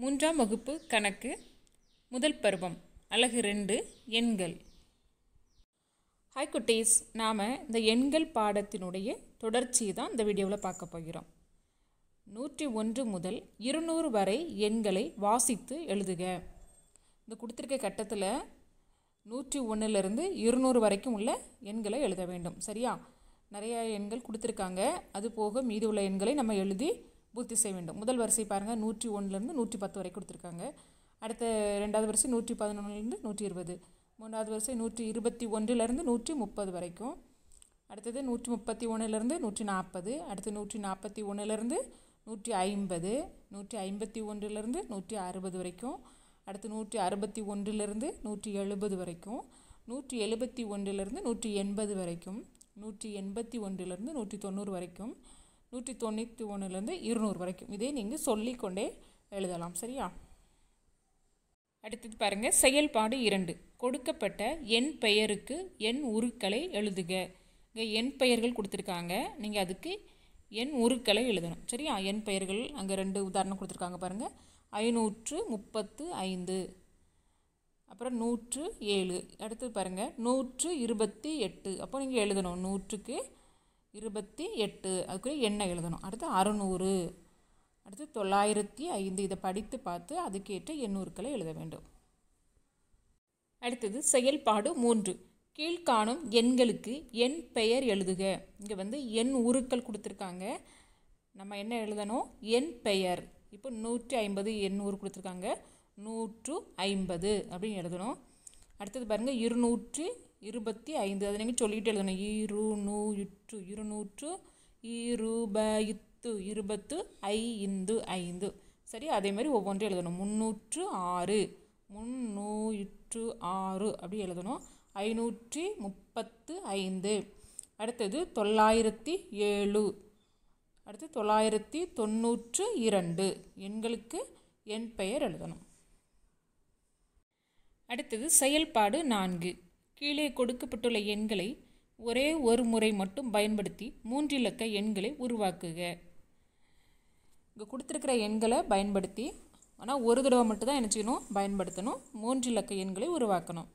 மூன்றாம் வகுப்பு கணக்கு முதல் பருவம் அழகு ரெண்டு எண்கள் ஹாய் குட்டீஸ் நாம் இந்த எண்கள் பாடத்தினுடைய தொடர்ச்சி தான் இந்த வீடியோவில் பார்க்க போகிறோம் நூற்றி ஒன்று முதல் இருநூறு வரை எண்களை வாசித்து எழுதுக இந்த கொடுத்துருக்க கட்டத்தில் நூற்றி ஒன்றுலேருந்து இருநூறு வரைக்கும் உள்ள எண்களை எழுத வேண்டும் சரியா நிறையா எண்கள் கொடுத்துருக்காங்க அது போக மீதி உள்ள எண்களை நம்ம எழுதி பூர்த்தி செய்ய வேண்டும் முதல் வரிசை பாருங்கள் நூற்றி ஒன்றுலேருந்து நூற்றி பத்து வரை கொடுத்துருக்காங்க அடுத்த ரெண்டாவது வரிசை நூற்றி பதினொன்றுலேருந்து நூற்றி இருபது மூணாவது வரிசை நூற்றி இருபத்தி ஒன்றுலேருந்து நூற்றி முப்பது வரைக்கும் அடுத்தது நூற்றி முப்பத்தி ஒன்றுலேருந்து நூற்றி நாற்பது அடுத்து நூற்றி நாற்பத்தி ஒன்றுலேருந்து நூற்றி ஐம்பது நூற்றி ஐம்பத்தி ஒன்றுலேருந்து நூற்றி அறுபது வரைக்கும் அடுத்து நூற்றி அறுபத்தி ஒன்றுலேருந்து நூற்றி எழுபது வரைக்கும் நூற்றி எழுபத்தி ஒன்றுலேருந்து நூற்றி எண்பது வரைக்கும் நூற்றி எண்பத்தி ஒன்றுலேருந்து நூற்றி தொண்ணூறு வரைக்கும் நூற்றி தொண்ணூற்றி ஒன்றுலேருந்து இருநூறு வரைக்கும் இதே நீங்கள் சொல்லிக்கொண்டே எழுதலாம் சரியா அடுத்தது பாருங்கள் செயல்பாடு இரண்டு கொடுக்கப்பட்ட எண் பெயருக்கு எண் உருக்களை எழுதுக இங்கே எண் பெயர்கள் கொடுத்துருக்காங்க நீங்கள் அதுக்கு எண் உருக்களை எழுதணும் சரியா எண் பெயர்கள் அங்கே ரெண்டு உதாரணம் கொடுத்துருக்காங்க பாருங்கள் ஐநூற்று முப்பத்து ஐந்து அப்புறம் நூற்று ஏழு அடுத்தது பாருங்கள் நூற்று இருபத்தி எட்டு அப்போ நீங்கள் எழுதணும் நூற்றுக்கு இருபத்தி எட்டு அதுக்குரிய எண்ணெய் எழுதணும் அடுத்து அறுநூறு அடுத்து தொள்ளாயிரத்தி ஐந்து இதை படித்து பார்த்து அதுக்கேற்ற எண்ணூறுக்களை எழுத வேண்டும் அடுத்தது செயல்பாடு மூன்று கீழ்காணும் எண்களுக்கு எண் பெயர் எழுதுக இங்கே வந்து எண் உருக்கள் கொடுத்துருக்காங்க நம்ம என்ன எழுதணும் எண் பெயர் இப்போ நூற்றி ஐம்பது எண் ஊர் கொடுத்துருக்காங்க நூற்று ஐம்பது அப்படின்னு எழுதணும் அடுத்தது பாருங்கள் இருநூற்று இருபத்தி ஐந்து அதை நீங்கள் சொல்லிக்கிட்டு எழுதணும் இரு நூ இற்று இருநூற்று இருபத்து ஐ இந்து ஐந்து சரி அதே மாதிரி ஒவ்வொன்றும் எழுதணும் முந்நூற்று ஆறு முந்நூற்று ஆறு அப்படி எழுதணும் ஐநூற்றி முப்பத்து ஐந்து அடுத்தது தொள்ளாயிரத்தி ஏழு அடுத்து தொள்ளாயிரத்தி தொண்ணூற்று இரண்டு எண்களுக்கு என் பெயர் எழுதணும் அடுத்தது செயல்பாடு நான்கு கீழே கொடுக்கப்பட்டுள்ள எண்களை ஒரே ஒரு முறை மட்டும் பயன்படுத்தி மூன்றிலக்க எண்களை உருவாக்குக இங்கே கொடுத்துருக்கிற எண்களை பயன்படுத்தி ஆனால் ஒரு தடவை மட்டும்தான் என்ன செய்யணும் பயன்படுத்தணும் மூன்று இலக்க எண்களை உருவாக்கணும்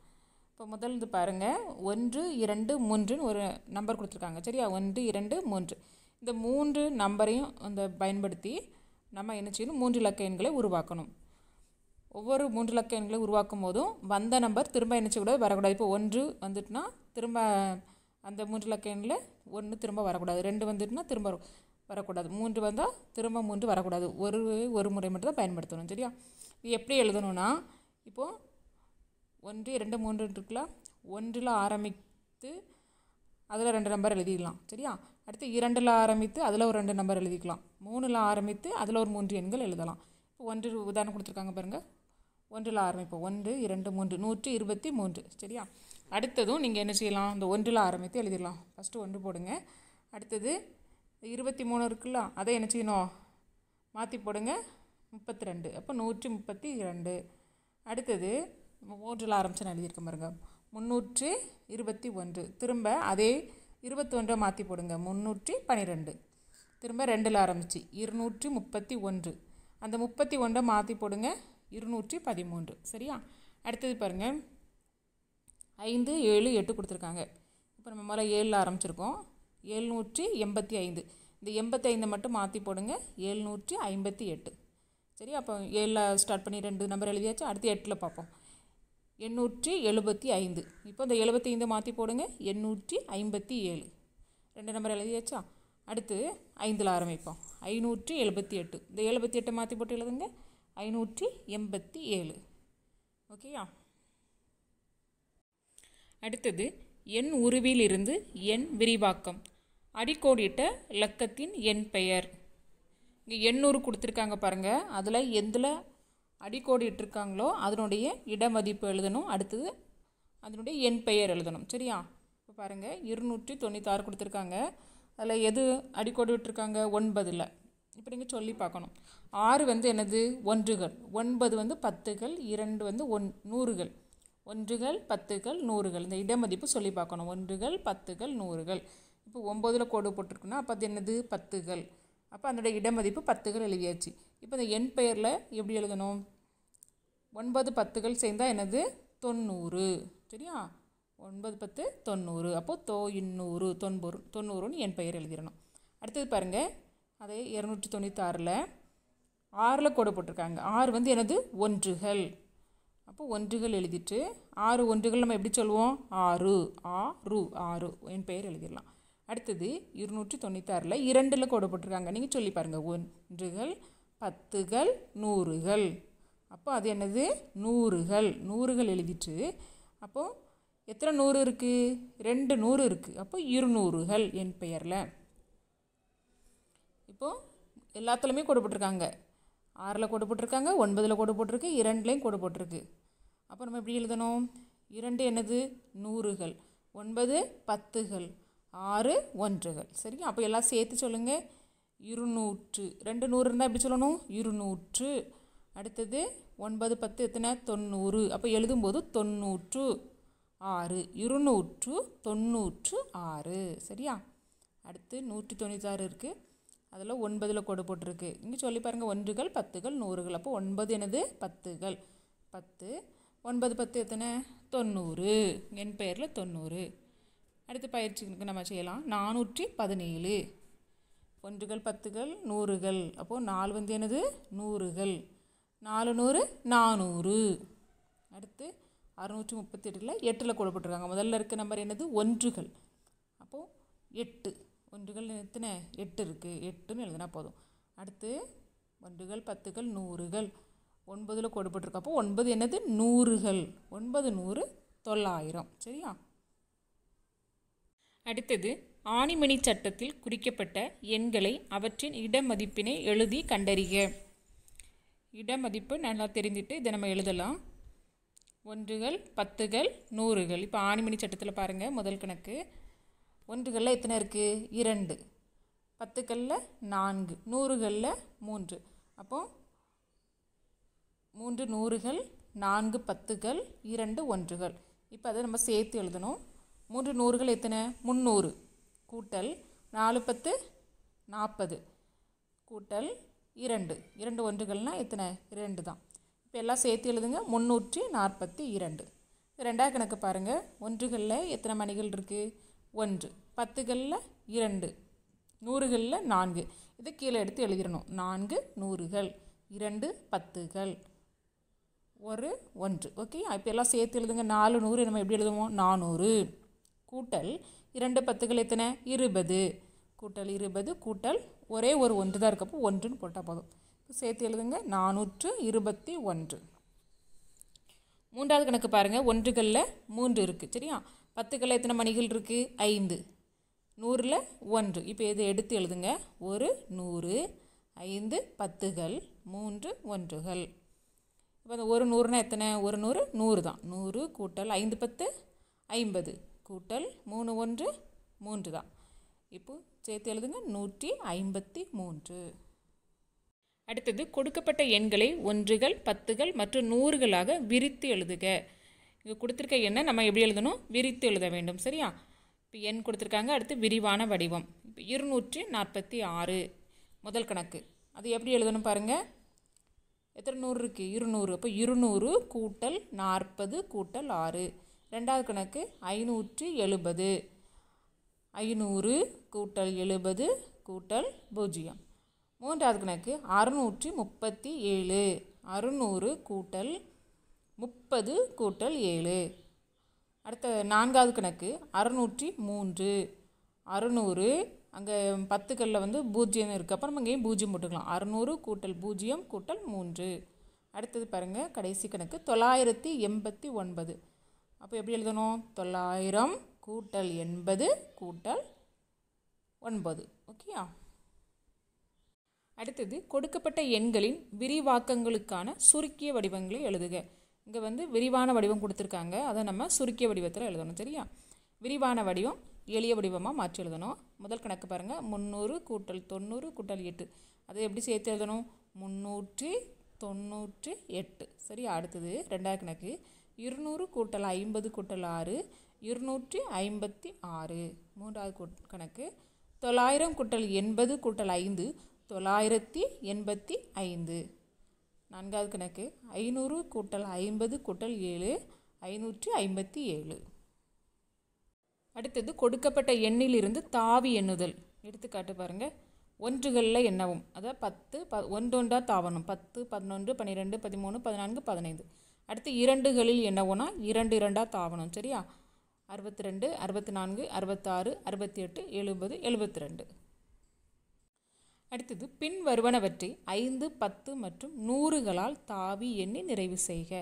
இப்போ முதல் இது பாருங்கள் ஒன்று இரண்டு மூன்றுன்னு ஒரு நம்பர் கொடுத்துருக்காங்க சரியா ஒன்று இரண்டு மூன்று இந்த மூன்று நம்பரையும் அந்த பயன்படுத்தி நம்ம என்ன செய்யணும் மூன்று இலக்க எண்களை உருவாக்கணும் ஒவ்வொரு மூன்று இலக்க எண்களை உருவாக்கும் போதும் வந்த நம்பர் திரும்ப நினச்சக்கூடாது வரக்கூடாது இப்போ ஒன்று வந்துட்டுனா திரும்ப அந்த மூன்று இலக்க எண்ணில் ஒன்று திரும்ப வரக்கூடாது ரெண்டு வந்துட்டுனா திரும்ப வரக்கூடாது மூன்று வந்தால் திரும்ப மூன்று வரக்கூடாது ஒரு ஒரு முறை மட்டும் தான் பயன்படுத்தணும் சரியா இது எப்படி எழுதணும்னா இப்போது ஒன்று ரெண்டு மூன்று இருக்குல்ல ஒன்றில் ஆரம்பித்து அதில் ரெண்டு நம்பர் எழுதிக்கலாம் சரியா அடுத்து இரண்டில் ஆரம்பித்து அதில் ஒரு ரெண்டு நம்பர் எழுதிக்கலாம் மூணில் ஆரம்பித்து அதில் ஒரு மூன்று எண்கள் எழுதலாம் இப்போ ஒன்று உதாரணம் கொடுத்துருக்காங்க பாருங்கள் ஒன்றில் ஆரம்பிப்போம் ஒன்று இரண்டு மூன்று நூற்றி இருபத்தி மூன்று சரியா அடுத்ததும் நீங்கள் என்ன செய்யலாம் இந்த ஒன்றில் ஆரம்பித்து எழுதிடலாம் ஃபஸ்ட்டு ஒன்று போடுங்க அடுத்தது இருபத்தி மூணு இருக்குல்ல அதை என்ன செய்யணும் மாற்றி போடுங்க முப்பத்தி ரெண்டு அப்போ நூற்றி முப்பத்தி இரண்டு அடுத்தது மூன்றில் ஆரம்பித்து நான் எழுதியிருக்க பாருங்க முந்நூற்றி இருபத்தி ஒன்று திரும்ப அதே இருபத்தொன்றை மாற்றி போடுங்க முந்நூற்றி பன்னிரெண்டு திரும்ப ரெண்டில் ஆரம்பித்து இருநூற்றி முப்பத்தி ஒன்று அந்த முப்பத்தி ஒன்றை மாற்றி போடுங்க இருநூற்றி பதிமூன்று சரியா அடுத்தது பாருங்கள் ஐந்து ஏழு எட்டு கொடுத்துருக்காங்க இப்போ நம்ம முதல்ல ஏழில் ஆரம்பிச்சிருக்கோம் ஏழ்நூற்றி எண்பத்தி ஐந்து இந்த எண்பத்தி மட்டும் மாற்றி போடுங்க ஏழ்நூற்றி ஐம்பத்தி எட்டு சரி அப்போ ஏழில் ஸ்டார்ட் பண்ணி ரெண்டு நம்பர் எழுதியாச்சு அடுத்து எட்டில் பார்ப்போம் எண்ணூற்றி எழுபத்தி ஐந்து இப்போ இந்த எழுபத்தி ஐந்து மாற்றி போடுங்க எண்ணூற்றி ஐம்பத்தி ஏழு ரெண்டு நம்பர் எழுதியாச்சா அடுத்து ஐந்தில் ஆரம்பிப்போம் ஐநூற்றி எழுபத்தி எட்டு இந்த எழுபத்தி எட்டை மாற்றி போட்டு எழுதுங்க ஐநூற்றி எண்பத்தி ஏழு ஓகேயா அடுத்தது எண் உருவிலிருந்து எண் விரிவாக்கம் அடிக்கோடிட்ட இலக்கத்தின் எண் பெயர் இங்கே எண்ணூறு கொடுத்துருக்காங்க பாருங்கள் அதில் எந்தில் அடிக்கோடிட்டுருக்காங்களோ அதனுடைய மதிப்பு எழுதணும் அடுத்தது அதனுடைய எண் பெயர் எழுதணும் சரியா இப்போ பாருங்கள் இருநூற்றி தொண்ணூத்தாறு கொடுத்துருக்காங்க அதில் எது அடிக்கோடி விட்டுருக்காங்க ஒன்பதில் இப்போ நீங்கள் சொல்லி பார்க்கணும் ஆறு வந்து என்னது ஒன்றுகள் ஒன்பது வந்து பத்துகள் இரண்டு வந்து ஒன் நூறுகள் ஒன்றுகள் பத்துகள் நூறுகள் இந்த இடமதிப்பு சொல்லி பார்க்கணும் ஒன்றுகள் பத்துகள் நூறுகள் இப்போ ஒம்பதில் கோடு போட்டிருக்குன்னா அப்போ அது என்னது பத்துகள் அப்போ அதோட இடமதிப்பு பத்துகள் எழுதியாச்சு இப்போ இந்த எண் பெயரில் எப்படி எழுதணும் ஒன்பது பத்துகள் சேர்ந்தால் என்னது தொண்ணூறு சரியா ஒன்பது பத்து தொண்ணூறு அப்போது தோ இன்னூறு தொண்ணூறு தொண்ணூறுன்னு என் பெயர் எழுதிடணும் அடுத்தது பாருங்கள் அதே இரநூற்றி தொண்ணூற்றி ஆறில் ஆறில் கோடு போட்டிருக்காங்க ஆறு வந்து எனது ஒன்றுகள் அப்போ ஒன்றுகள் எழுதிட்டு ஆறு ஒன்றுகள் நம்ம எப்படி சொல்லுவோம் ஆறு ஆறு ஆறு என் பெயர் எழுதிடலாம் அடுத்தது இருநூற்றி தொண்ணூத்தாறில் இரண்டில் கோடு போட்டிருக்காங்க நீங்கள் சொல்லி பாருங்கள் ஒன்றுகள் பத்துகள் நூறுகள் அப்போ அது என்னது நூறுகள் நூறுகள் எழுதிட்டு அப்போது எத்தனை நூறு இருக்குது ரெண்டு நூறு இருக்குது அப்போ இருநூறுகள் என் பெயரில் இப்போது எல்லாத்துலேயுமே கொடு போட்டிருக்காங்க ஆறில் கொடு போட்டிருக்காங்க ஒன்பதில் கொடு போட்டிருக்கு இரண்டுலேயும் கொடு போட்டிருக்கு அப்போ நம்ம எப்படி எழுதணும் இரண்டு என்னது நூறுகள் ஒன்பது பத்துகள் ஆறு ஒன்றுகள் சரிங்க அப்போ எல்லாம் சேர்த்து சொல்லுங்கள் இருநூற்று ரெண்டு நூறு இருந்தால் எப்படி சொல்லணும் இருநூற்று அடுத்தது ஒன்பது பத்து எத்தனை தொண்ணூறு அப்போ எழுதும்போது தொண்ணூற்று ஆறு இருநூற்று தொண்ணூற்று ஆறு சரியா அடுத்து நூற்றி தொண்ணூற்றாறு இருக்குது அதில் ஒன்பதில் கொடு போட்டிருக்கு இங்கே சொல்லி பாருங்கள் ஒன்றுகள் பத்துகள் நூறுகள் அப்போ ஒன்பது எனது பத்துகள் பத்து ஒன்பது பத்து எத்தனை தொண்ணூறு என் பெயரில் தொண்ணூறு அடுத்த பயிற்சிக்கு நம்ம செய்யலாம் நானூற்றி பதினேழு ஒன்றுகள் பத்துகள் நூறுகள் அப்போது நாலு வந்து எனது நூறுகள் நாலு நூறு நானூறு அடுத்து அறுநூற்றி முப்பத்தி எட்டில் எட்டில் கொடுப்பட்டிருக்காங்க முதல்ல இருக்க நம்பர் என்னது ஒன்றுகள் அப்போது எட்டு ஒன்றுகள் எத்தனை எட்டு இருக்குது எட்டுன்னு எழுதுனா போதும் அடுத்து ஒன்றுகள் பத்துகள் நூறுகள் ஒன்பதில் கொடுப்பட்டிருக்கு அப்போ ஒன்பது என்னது நூறுகள் ஒன்பது நூறு தொள்ளாயிரம் சரியா அடுத்தது ஆணிமணி சட்டத்தில் குறிக்கப்பட்ட எண்களை அவற்றின் இடமதிப்பினை எழுதி கண்டறிக இடமதிப்பு நல்லா தெரிஞ்சுட்டு இதை நம்ம எழுதலாம் ஒன்றுகள் பத்துகள் நூறுகள் இப்போ ஆணிமணி சட்டத்தில் பாருங்கள் முதல் கணக்கு ஒன்றுகளில் எத்தனை இருக்குது இரண்டு பத்துக்களில் நான்கு நூறுகளில் மூன்று அப்போ மூன்று நூறுகள் நான்கு பத்துகள் இரண்டு ஒன்றுகள் இப்போ அதை நம்ம சேர்த்து எழுதணும் மூன்று நூறுகள் எத்தனை முந்நூறு கூட்டல் நாலு பத்து நாற்பது கூட்டல் இரண்டு இரண்டு ஒன்றுகள்னால் எத்தனை இரண்டு தான் இப்போ எல்லாம் சேர்த்து எழுதுங்க முந்நூற்றி நாற்பத்தி இரண்டு ரெண்டாவது கணக்கு பாருங்கள் ஒன்றுகளில் எத்தனை மணிகள் இருக்குது ஒன்று பத்துகளில் இரண்டு நூறுகளில் நான்கு இதை கீழே எடுத்து எழுதிடணும் நான்கு நூறுகள் இரண்டு பத்துகள் ஒரு ஒன்று ஓகே இப்போ எல்லாம் சேர்த்து எழுதுங்க நாலு நூறு நம்ம எப்படி எழுதுவோம் நானூறு கூட்டல் இரண்டு பத்துகள் எத்தனை இருபது கூட்டல் இருபது கூட்டல் ஒரே ஒரு ஒன்று தான் இருக்கப்போ ஒன்றுன்னு போட்டால் போதும் சேர்த்து எழுதுங்க நானூற்று இருபத்தி ஒன்று மூன்றாவது கணக்கு பாருங்கள் ஒன்றுகளில் மூன்று இருக்குது சரியா பத்துக்கள் எத்தனை மணிகள் இருக்குது ஐந்து நூறில் ஒன்று இப்போ இதை எடுத்து எழுதுங்க ஒரு நூறு ஐந்து பத்துகள் மூன்று ஒன்றுகள் இப்போ அந்த ஒரு நூறுனா எத்தனை ஒரு நூறு நூறு தான் நூறு கூட்டல் ஐந்து பத்து ஐம்பது கூட்டல் மூணு ஒன்று மூன்று தான் இப்போது சேர்த்து எழுதுங்க நூற்றி ஐம்பத்தி மூன்று அடுத்தது கொடுக்கப்பட்ட எண்களை ஒன்றுகள் பத்துகள் மற்றும் நூறுகளாக விரித்து எழுதுக இங்கே கொடுத்துருக்க எண்ணை நம்ம எப்படி எழுதணும் விரித்து எழுத வேண்டும் சரியா இப்போ எண் கொடுத்துருக்காங்க அடுத்து விரிவான வடிவம் இப்போ இருநூற்றி நாற்பத்தி ஆறு முதல் கணக்கு அது எப்படி எழுதணும் பாருங்கள் எத்தனை நூறு இருக்குது இருநூறு அப்போ இருநூறு கூட்டல் நாற்பது கூட்டல் ஆறு ரெண்டாவது கணக்கு ஐநூற்றி எழுபது ஐநூறு கூட்டல் எழுபது கூட்டல் பூஜ்ஜியம் மூன்றாவது கணக்கு அறுநூற்றி முப்பத்தி ஏழு அறுநூறு கூட்டல் முப்பது கூட்டல் ஏழு அடுத்த நான்காவது கணக்கு அறநூற்றி மூன்று அறுநூறு அங்கே பத்துக்களில் வந்து பூஜ்ஜியம் இருக்குது அப்புறம் நம்ம இங்கேயும் பூஜ்ஜியம் போட்டுக்கலாம் அறுநூறு கூட்டல் பூஜ்ஜியம் கூட்டல் மூன்று அடுத்தது பாருங்கள் கடைசி கணக்கு தொள்ளாயிரத்தி எண்பத்தி ஒன்பது அப்போ எப்படி எழுதணும் தொள்ளாயிரம் கூட்டல் எண்பது கூட்டல் ஒன்பது ஓகேயா அடுத்தது கொடுக்கப்பட்ட எண்களின் விரிவாக்கங்களுக்கான சுருக்கிய வடிவங்களை எழுதுக இங்கே வந்து விரிவான வடிவம் கொடுத்துருக்காங்க அதை நம்ம சுருக்கிய வடிவத்தில் எழுதணும் சரியா விரிவான வடிவம் எளிய வடிவமாக மாற்றி எழுதணும் முதல் கணக்கு பாருங்கள் முந்நூறு கூட்டல் தொண்ணூறு கூட்டல் எட்டு அதை எப்படி சேர்த்து எழுதணும் முந்நூற்றி தொண்ணூற்றி எட்டு சரி அடுத்தது ரெண்டாவது கணக்கு இருநூறு கூட்டல் ஐம்பது கூட்டல் ஆறு இருநூற்றி ஐம்பத்தி ஆறு மூன்றாவது கணக்கு தொள்ளாயிரம் கூட்டல் எண்பது கூட்டல் ஐந்து தொள்ளாயிரத்தி எண்பத்தி ஐந்து நான்காவது கணக்கு ஐநூறு கூட்டல் ஐம்பது கூட்டல் ஏழு ஐநூற்றி ஐம்பத்தி ஏழு அடுத்தது கொடுக்கப்பட்ட எண்ணிலிருந்து தாவி எண்ணுதல் எடுத்துக்காட்டு பாருங்கள் ஒன்றுகளில் எண்ணவும் அதாவது பத்து ப ஒன்றொன்றாக தாவணும் பத்து பதினொன்று பன்னிரெண்டு பதிமூணு பதினான்கு பதினைந்து அடுத்து இரண்டுகளில் என்னவோனா இரண்டு இரண்டாக தாவணும் சரியா அறுபத்தி ரெண்டு அறுபத்தி நான்கு அறுபத்தாறு அறுபத்தி எட்டு எழுபது எழுபத்தி ரெண்டு அடுத்தது பின் வருவனவற்றை ஐந்து பத்து மற்றும் நூறுகளால் தாவி எண்ணி நிறைவு செய்க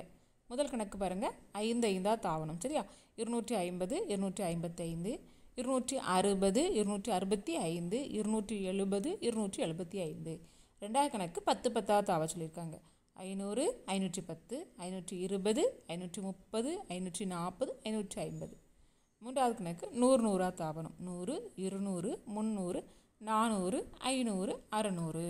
முதல் கணக்கு பாருங்கள் ஐந்து ஐந்தாக தாவணும் சரியா இருநூற்றி ஐம்பது இருநூற்றி ஐம்பத்தைந்து இருநூற்றி அறுபது இருநூற்றி அறுபத்தி ஐந்து இருநூற்றி எழுபது இருநூற்றி எழுபத்தி ஐந்து ரெண்டாவது கணக்கு பத்து பத்தாக தாவ சொல்லியிருக்காங்க ஐநூறு ஐநூற்றி பத்து ஐநூற்றி இருபது ஐநூற்றி முப்பது ஐநூற்றி நாற்பது ஐநூற்றி ஐம்பது மூன்றாவது கணக்கு நூறு நூறாக தாவணும் நூறு இருநூறு முந்நூறு நானூறு ஐநூறு அறநூறு